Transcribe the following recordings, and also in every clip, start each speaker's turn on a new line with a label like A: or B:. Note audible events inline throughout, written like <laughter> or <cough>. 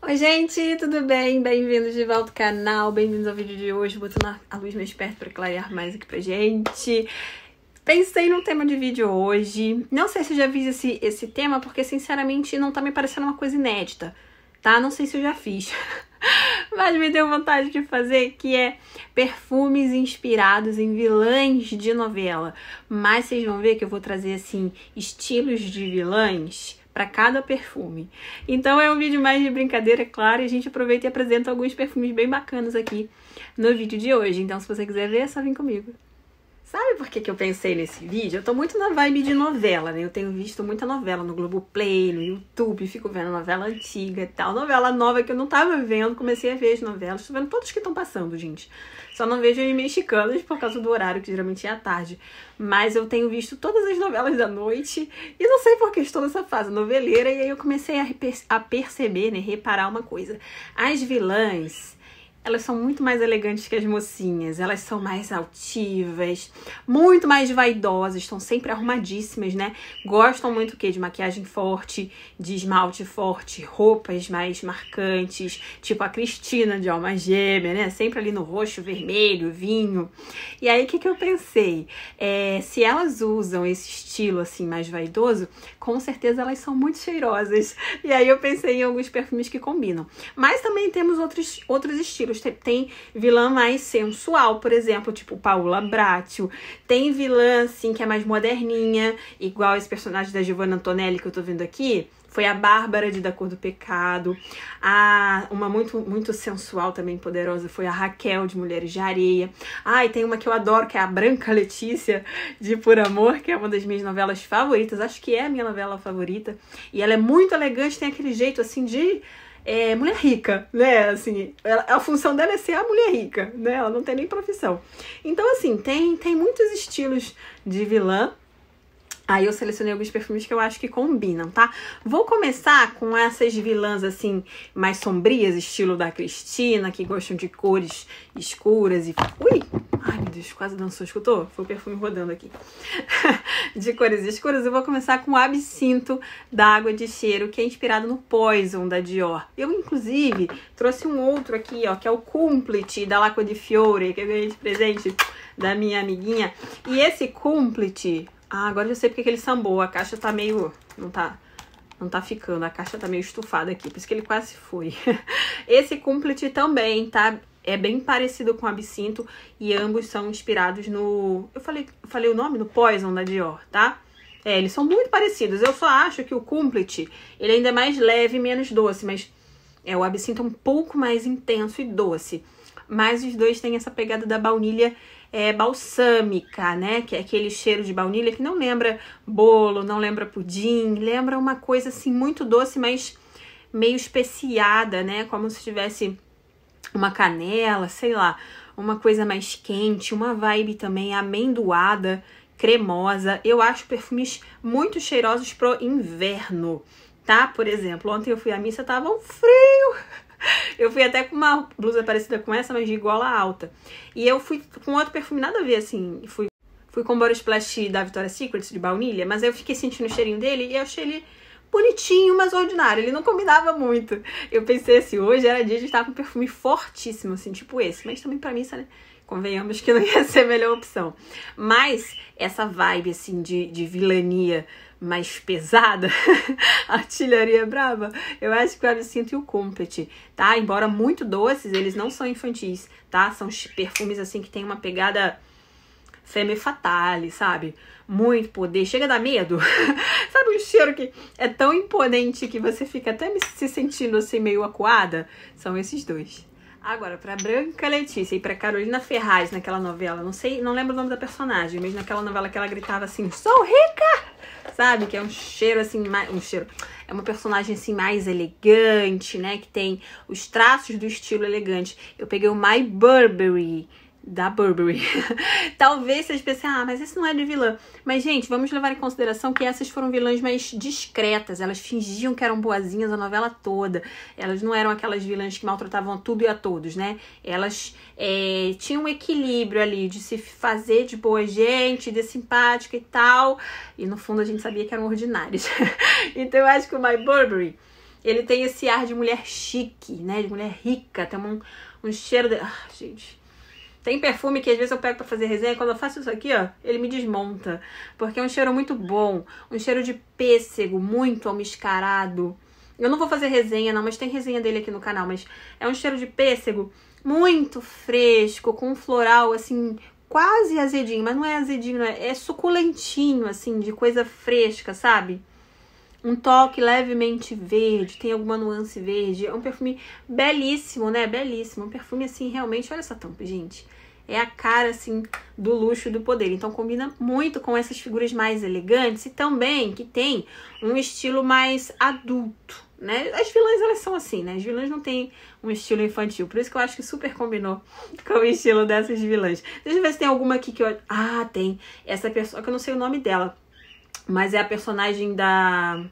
A: Oi gente, tudo bem? Bem-vindos de volta ao canal, bem-vindos ao vídeo de hoje, botando a luz mais perto para clarear mais aqui pra gente. Pensei num tema de vídeo hoje, não sei se eu já fiz esse, esse tema, porque sinceramente não tá me parecendo uma coisa inédita, tá? Não sei se eu já fiz, <laughs> mas me deu vontade de fazer, que é perfumes inspirados em vilães de novela. Mas vocês vão ver que eu vou trazer, assim, estilos de vilães para cada perfume. Então é um vídeo mais de brincadeira, é claro, e a gente aproveita e apresenta alguns perfumes bem bacanas aqui no vídeo de hoje. Então se você quiser ver, é só vem comigo. Sabe por que, que eu pensei nesse vídeo? Eu tô muito na vibe de novela, né? Eu tenho visto muita novela no Globoplay, no YouTube, fico vendo novela antiga e tal. Novela nova que eu não tava vendo, comecei a ver as novelas. Tô vendo todos que estão passando, gente. Só não vejo as mexicanas por causa do horário, que geralmente é à tarde. Mas eu tenho visto todas as novelas da noite e não sei por que estou nessa fase noveleira. E aí eu comecei a, a perceber, né? Reparar uma coisa. As vilãs elas são muito mais elegantes que as mocinhas, elas são mais altivas, muito mais vaidosas, estão sempre arrumadíssimas, né? Gostam muito o quê? De maquiagem forte, de esmalte forte, roupas mais marcantes, tipo a Cristina de Alma Gêmea, né? Sempre ali no roxo, vermelho, vinho. E aí, o que, que eu pensei? É, se elas usam esse estilo, assim, mais vaidoso, com certeza elas são muito cheirosas. E aí, eu pensei em alguns perfumes que combinam. Mas também temos outros, outros estilos tem, tem vilã mais sensual, por exemplo, tipo Paula Bratio. Tem vilã, assim, que é mais moderninha, igual esse personagem da Giovanna Antonelli que eu tô vendo aqui. Foi a Bárbara de Da Cor do Pecado. A, uma muito, muito sensual também, poderosa, foi a Raquel de Mulheres de Areia. Ah, tem uma que eu adoro, que é a Branca Letícia de Por Amor, que é uma das minhas novelas favoritas. Acho que é a minha novela favorita. E ela é muito elegante, tem aquele jeito assim de é mulher rica, né? Assim, ela, a função dela é ser a mulher rica, né? Ela não tem nem profissão. Então, assim, tem, tem muitos estilos de vilã Aí eu selecionei alguns perfumes que eu acho que combinam, tá? Vou começar com essas vilãs assim, mais sombrias, estilo da Cristina, que gostam de cores escuras e. Ui! Ai meu Deus, quase dançou, escutou? Foi o perfume rodando aqui. <laughs> de cores escuras, eu vou começar com o absinto da água de cheiro, que é inspirado no Poison da Dior. Eu, inclusive, trouxe um outro aqui, ó, que é o Cumplite da Lacqua de Fiore, que eu ganhei de presente da minha amiguinha. E esse Cumplite, ah, agora eu sei porque que ele sambou. A caixa tá meio... Não tá... Não tá ficando. A caixa tá meio estufada aqui. Por isso que ele quase foi. <laughs> Esse cúmplice também, tá? É bem parecido com o absinto. E ambos são inspirados no... Eu falei, eu falei o nome? No Poison da Dior, tá? É, eles são muito parecidos. Eu só acho que o cúmplice, ele ainda é mais leve e menos doce. Mas é, o absinto é um pouco mais intenso e doce. Mas os dois têm essa pegada da baunilha é, balsâmica, né? Que é aquele cheiro de baunilha que não lembra bolo, não lembra pudim, lembra uma coisa assim muito doce, mas meio especiada, né? Como se tivesse uma canela, sei lá, uma coisa mais quente, uma vibe também amendoada, cremosa. Eu acho perfumes muito cheirosos pro inverno, tá? Por exemplo, ontem eu fui à missa, tava um frio <laughs> Eu fui até com uma blusa parecida com essa, mas de gola alta. E eu fui com outro perfume, nada a ver, assim. Fui, fui com o Body Splash da Victoria's Secret, de baunilha, mas eu fiquei sentindo o cheirinho dele e eu achei ele bonitinho, mas ordinário. Ele não combinava muito. Eu pensei assim, hoje era dia de estar com um perfume fortíssimo, assim, tipo esse. Mas também para mim, isso Convenhamos que não ia ser a melhor opção. Mas essa vibe, assim, de, de vilania mais pesada, <laughs> artilharia é brava, eu acho que o absinto e o cúmplice, tá? Embora muito doces, eles não são infantis, tá? São perfumes, assim, que tem uma pegada femme fatale, sabe? Muito poder, chega a dar medo. <laughs> sabe um cheiro que é tão imponente que você fica até se sentindo assim meio acuada? São esses dois. Agora, para Branca Letícia e para Carolina Ferraz naquela novela, não sei, não lembro o nome da personagem, mas naquela novela que ela gritava assim: "Sou rica!", sabe? Que é um cheiro assim, mais, um cheiro. É uma personagem assim mais elegante, né, que tem os traços do estilo elegante. Eu peguei o My Burberry, da Burberry. <laughs> Talvez vocês pensem, ah, mas esse não é de vilã. Mas, gente, vamos levar em consideração que essas foram vilãs mais discretas. Elas fingiam que eram boazinhas a novela toda. Elas não eram aquelas vilãs que maltratavam tudo e a todos, né? Elas é, tinham um equilíbrio ali de se fazer de boa gente, de simpática e tal. E, no fundo, a gente sabia que eram ordinárias. <laughs> então, eu acho que o My Burberry, ele tem esse ar de mulher chique, né? De mulher rica. Tem um, um cheiro de... Ah, gente... Tem perfume que às vezes eu pego para fazer resenha, quando eu faço isso aqui, ó, ele me desmonta, porque é um cheiro muito bom, um cheiro de pêssego, muito almiscarado. Eu não vou fazer resenha não, mas tem resenha dele aqui no canal, mas é um cheiro de pêssego muito fresco, com um floral assim quase azedinho, mas não é azedinho, não é, é suculentinho assim, de coisa fresca, sabe? um toque levemente verde, tem alguma nuance verde. É um perfume belíssimo, né? Belíssimo. Um perfume assim, realmente, olha essa tampa, gente. É a cara assim do luxo e do poder. Então combina muito com essas figuras mais elegantes e também que tem um estilo mais adulto, né? As vilãs elas são assim, né? As vilãs não têm um estilo infantil. Por isso que eu acho que super combinou <laughs> com o estilo dessas vilãs. Deixa eu ver se tem alguma aqui que eu. Ah, tem. Essa pessoa que eu não sei o nome dela mas é a personagem da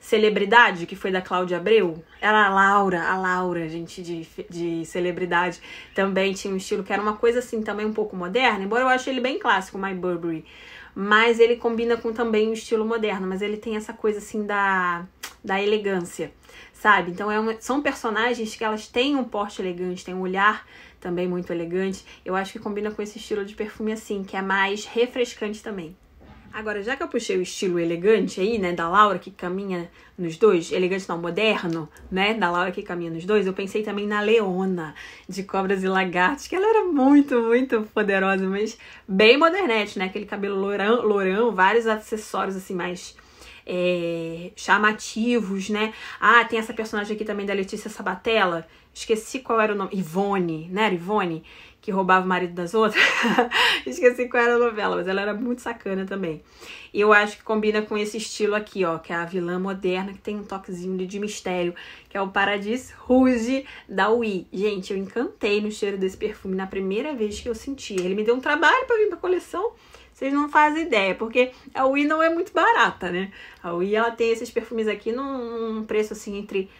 A: celebridade, que foi da Cláudia Abreu, era a Laura, a Laura, gente, de, de celebridade, também tinha um estilo que era uma coisa assim, também um pouco moderna, embora eu ache ele bem clássico, My Burberry, mas ele combina com também um estilo moderno, mas ele tem essa coisa assim da, da elegância, sabe? Então é uma, são personagens que elas têm um porte elegante, têm um olhar também muito elegante, eu acho que combina com esse estilo de perfume assim, que é mais refrescante também. Agora, já que eu puxei o estilo elegante aí, né, da Laura que caminha nos dois, elegante não, moderno, né, da Laura que caminha nos dois, eu pensei também na Leona, de Cobras e Lagartos, que ela era muito, muito poderosa, mas bem modernete, né, aquele cabelo lourão, lourão vários acessórios assim mais é, chamativos, né. Ah, tem essa personagem aqui também da Letícia Sabatella, Esqueci qual era o nome. Ivone, né? Era Ivone, que roubava o marido das outras. <laughs> Esqueci qual era a novela, mas ela era muito sacana também. E eu acho que combina com esse estilo aqui, ó, que é a vilã moderna, que tem um toquezinho de, mistério, que é o Paradis Rouge da Wii. Gente, eu encantei no cheiro desse perfume na primeira vez que eu senti. Ele me deu um trabalho para vir pra coleção. Vocês não fazem ideia, porque a Wii não é muito barata, né? A Wii, ela tem esses perfumes aqui num preço, assim, entre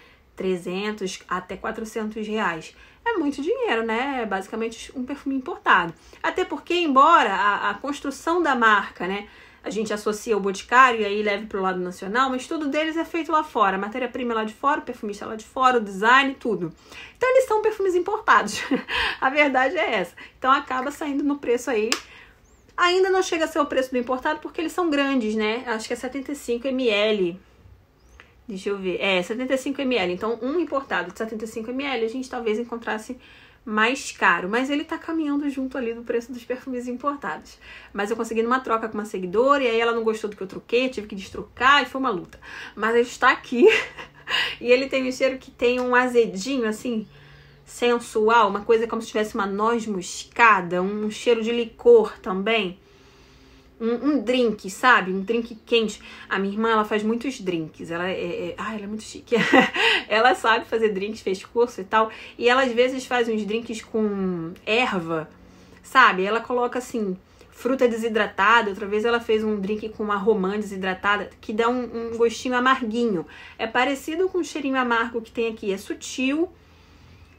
A: 300 até 400 reais. É muito dinheiro, né? É basicamente um perfume importado. Até porque, embora a, a construção da marca, né? A gente associa o Boticário e aí leve para o lado nacional, mas tudo deles é feito lá fora. A matéria-prima é lá de fora, o perfumista é lá de fora, o design, tudo. Então eles são perfumes importados. <laughs> a verdade é essa. Então acaba saindo no preço aí ainda não chega a ser o preço do importado porque eles são grandes, né? Acho que é 75 ml Deixa eu ver. É, 75ml. Então, um importado de 75ml a gente talvez encontrasse mais caro, mas ele tá caminhando junto ali do preço dos perfumes importados. Mas eu consegui numa troca com uma seguidora e aí ela não gostou do que eu troquei, tive que destrocar e foi uma luta. Mas ele está aqui <laughs> e ele tem um cheiro que tem um azedinho assim, sensual, uma coisa como se tivesse uma noz moscada, um cheiro de licor também um, um, drink, sabe? Um drink quente. A minha irmã, ela faz muitos drinks. Ela é, é... ah, ela é muito chique. <laughs> ela sabe fazer drinks, fez curso e tal. E ela às vezes faz uns drinks com erva, sabe? Ela coloca assim fruta desidratada, outra vez ela fez um drink com uma romã desidratada, que dá um, um, gostinho amarguinho. É parecido com o cheirinho amargo que tem aqui, é sutil,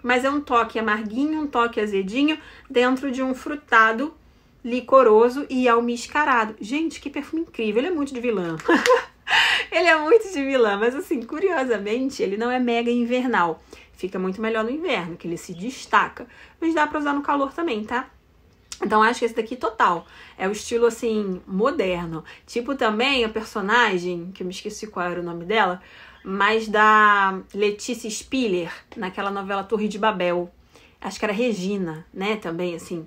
A: mas é um toque amarguinho, um toque azedinho, dentro de um frutado licoroso e almiscarado. Gente, que perfume incrível! Ele é muito de vilã. <laughs> ele é muito de vilã, mas assim, curiosamente, ele não é mega invernal. Fica muito melhor no inverno, que ele se destaca. Mas dá pra usar no calor também, tá? Então acho que esse daqui total é o estilo assim moderno. Tipo também a personagem, que eu me esqueci qual era o nome dela, mas da Letícia Spiller, naquela novela Torre de Babel. Acho que era Regina, né, também assim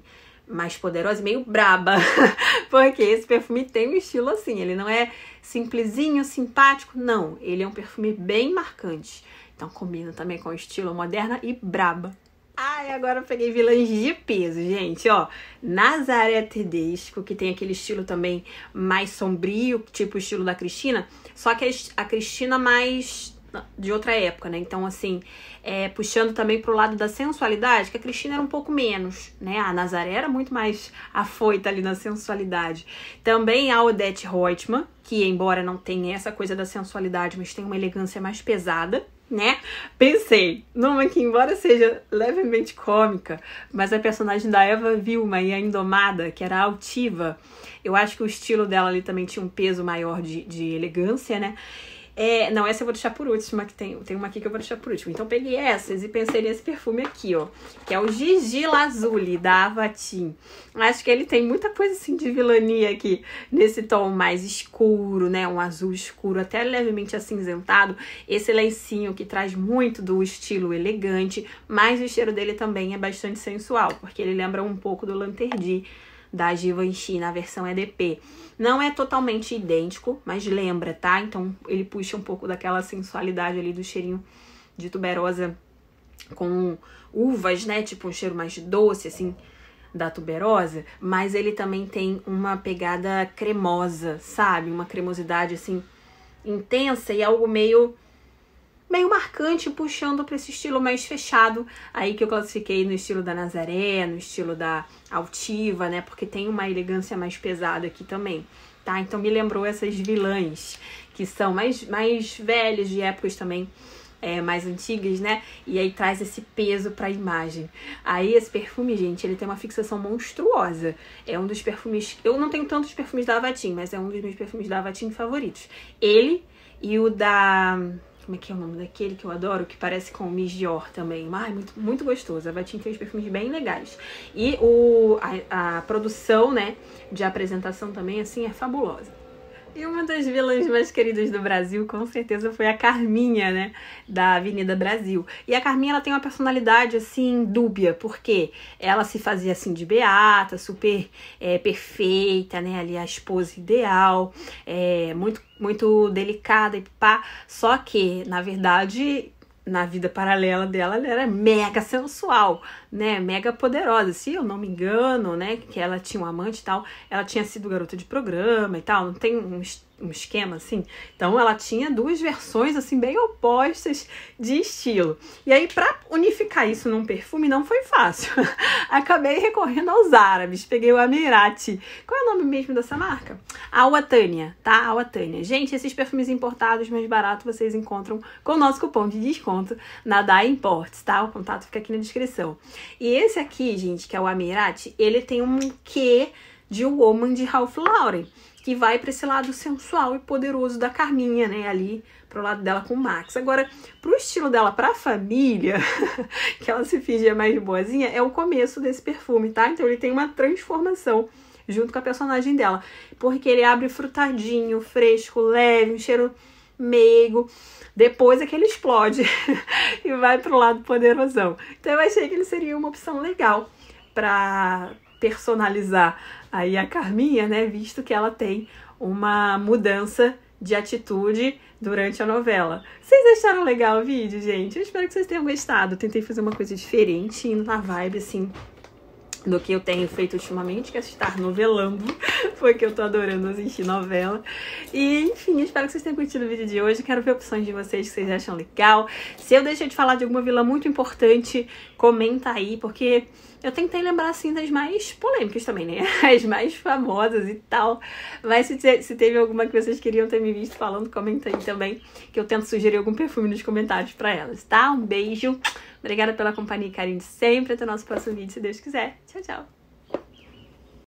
A: mais poderosa e meio braba, <laughs> porque esse perfume tem um estilo assim, ele não é simplesinho, simpático, não, ele é um perfume bem marcante. Então combina também com o estilo moderna e braba. Ai, agora eu peguei vilãs de peso, gente, ó. Nazaré Tedesco, que tem aquele estilo também mais sombrio, tipo o estilo da Cristina, só que a Cristina mais de outra época, né? Então, assim, é, puxando também pro lado da sensualidade, que a Cristina era um pouco menos, né? A Nazaré era muito mais afoita ali na sensualidade. Também a Odette Reutemann, que embora não tenha essa coisa da sensualidade, mas tem uma elegância mais pesada, né? Pensei numa que, embora seja levemente cômica, mas a personagem da Eva Vilma e a Indomada, que era altiva, eu acho que o estilo dela ali também tinha um peso maior de, de elegância, né? É, não, essa eu vou deixar por última, que tem, tem uma aqui que eu vou deixar por último. Então peguei essas e pensei nesse perfume aqui, ó. Que é o Gigi Lazuli, da Avatim. Acho que ele tem muita coisa assim de vilania aqui, nesse tom mais escuro, né? Um azul escuro, até levemente acinzentado. Esse lencinho que traz muito do estilo elegante, mas o cheiro dele também é bastante sensual, porque ele lembra um pouco do Lanterdi da Givenchy na versão EDP. Não é totalmente idêntico, mas lembra, tá? Então ele puxa um pouco daquela sensualidade ali do cheirinho de tuberosa com uvas, né? Tipo um cheiro mais doce, assim, da tuberosa. Mas ele também tem uma pegada cremosa, sabe? Uma cremosidade, assim, intensa e algo meio meio marcante, puxando para esse estilo mais fechado, aí que eu classifiquei no estilo da Nazaré, no estilo da Altiva, né? Porque tem uma elegância mais pesada aqui também, tá? Então me lembrou essas vilãs, que são mais, mais velhas, de épocas também é, mais antigas, né? E aí traz esse peso para a imagem. Aí esse perfume, gente, ele tem uma fixação monstruosa. É um dos perfumes. Eu não tenho tantos perfumes da Avatim, mas é um dos meus perfumes da Avatim favoritos. Ele e o da como é que é o nome daquele que eu adoro? Que parece com o Miss Dior também. Ai, muito, muito gostoso. A Vatin tem uns perfumes bem legais. E o, a, a produção, né, de apresentação também, assim, é fabulosa. E uma das vilãs mais queridas do Brasil, com certeza, foi a Carminha, né? Da Avenida Brasil. E a Carminha, ela tem uma personalidade, assim, dúbia, porque ela se fazia, assim, de beata, super é, perfeita, né? Ali a esposa ideal, é, muito, muito delicada e pá. Só que, na verdade, na vida paralela dela, ela era mega sensual, né, mega poderosa, se eu não me engano, né, que ela tinha um amante e tal, ela tinha sido garota de programa e tal, não tem um, um esquema assim. Então ela tinha duas versões assim bem opostas de estilo. E aí para unificar isso num perfume não foi fácil. <laughs> Acabei recorrendo aos árabes, peguei o Amirati. Qual é o nome mesmo dessa marca? A Watania, tá? A Watania. Gente, esses perfumes importados mais barato vocês encontram com o nosso cupom de desconto na DAI Imports, tá? O contato fica aqui na descrição. E esse aqui, gente, que é o Amirati, ele tem um quê de Woman de Ralph Lauren, que vai para esse lado sensual e poderoso da Carminha, né, ali pro lado dela com o Max. Agora, pro estilo dela pra família, <laughs> que ela se finge mais boazinha, é o começo desse perfume, tá? Então ele tem uma transformação junto com a personagem dela, porque ele abre frutadinho, fresco, leve, um cheiro meigo. Depois é que ele explode <laughs> e vai pro lado poderosão. Então eu achei que ele seria uma opção legal para personalizar aí a Carminha, né? Visto que ela tem uma mudança de atitude durante a novela. Vocês acharam legal o vídeo, gente? Eu espero que vocês tenham gostado. tentei fazer uma coisa diferente, indo na vibe assim do que eu tenho feito ultimamente, que é estar novelando, porque <laughs> eu tô adorando assistir novela. E, enfim, espero que vocês tenham curtido o vídeo de hoje. Quero ver opções de vocês que vocês acham legal. Se eu deixei de falar de alguma vilã muito importante, comenta aí, porque eu tentei lembrar, assim, das mais polêmicas também, né? <laughs> As mais famosas e tal. Mas se, se teve alguma que vocês queriam ter me visto falando, comenta aí também, que eu tento sugerir algum perfume nos comentários pra elas, tá? Um beijo! Obrigada pela companhia e carinho de sempre. Até o nosso próximo vídeo, se Deus quiser. Tchau, tchau!